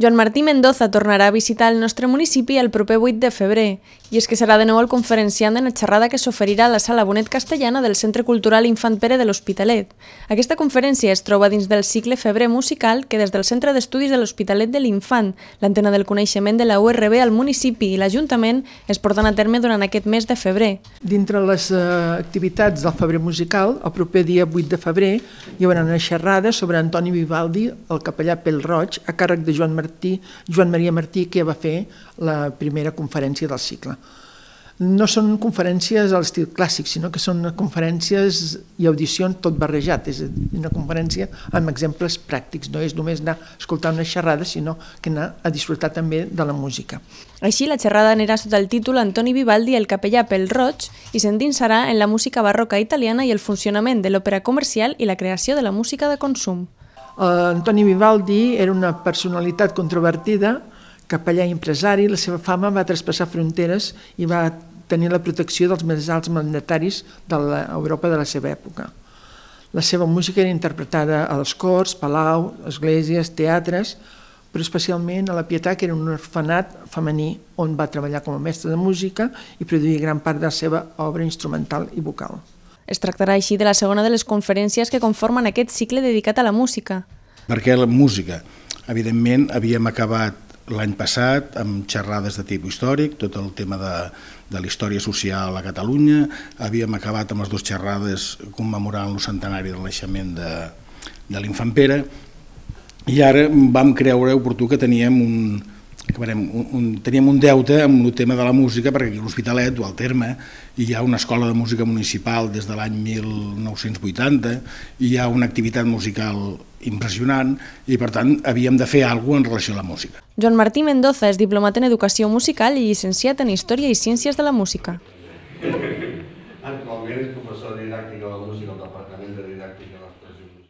Joan Martí Mendoza tornarà a visitar el nostre municipi el proper 8 de febrer i és que serà de nou el conferenciant en la xerrada que s'oferirà a la Sala Bonet Castellana del Centre Cultural Infant Pere de l'Hospitalet. Aquesta conferència es troba dins del cicle Febrer Musical que des del Centre d'Estudis de l'Hospitalet de l'Infant, l'antena del coneixement de la URB al municipi i l'Ajuntament es porten a terme durant aquest mes de febrer. Dintre les eh, activitats del Febrer Musical, el proper dia 8 de febrer hi haurà una xerrada sobre Antoni Vivaldi, el capellà Pell Roig, a càrrec de Joan, Martí, Joan Maria Martí, que va fer la primera conferència del cicle. No són conferències a l'estil clàssic, sinó que són conferències i audicions tot barrejat. És una conferència amb exemples pràctics. No és només anar a escoltar una xerrada, sinó que anar a disfrutar també de la música. Així, la xerrada anirà sota el títol Antoni Vivaldi, el capellà pel roig, i s'endinsarà en la música barroca italiana i el funcionament de l'òpera comercial i la creació de la música de consum. Eh, Antoni Vivaldi era una personalitat controvertida, capellà i empresari, la seva fama va traspassar fronteres i va tenir la protecció dels més alts mandataris de l'Europa de la seva època. La seva música era interpretada a les corts, palau, esglésies, teatres, però especialment a la Pietà, que era un orfenat femení on va treballar com a mestre de música i produir gran part de la seva obra instrumental i vocal. Es tractarà així de la segona de les conferències que conformen aquest cicle dedicat a la música. Perquè la música, evidentment, havíem acabat l'any passat amb xerrades de tipus històric, tot el tema de, de la història social a Catalunya, havíem acabat amb les dues xerrades commemorant el centenari del naixement de, de l'infant Pere, i ara vam creure oportú que teníem un, acabarem, un, un, teníem un deute amb el tema de la música, perquè aquí a l'Hospitalet o al terme hi ha una escola de música municipal des de l'any 1980, hi ha una activitat musical impressionant i, per tant, havíem de fer alguna en relació a la música. Joan Martí Mendoza és diplomat en Educació Musical i llicenciat en Història i Ciències de la Música. Actualment és professor didàctic de la música al Departament de Didàctica de les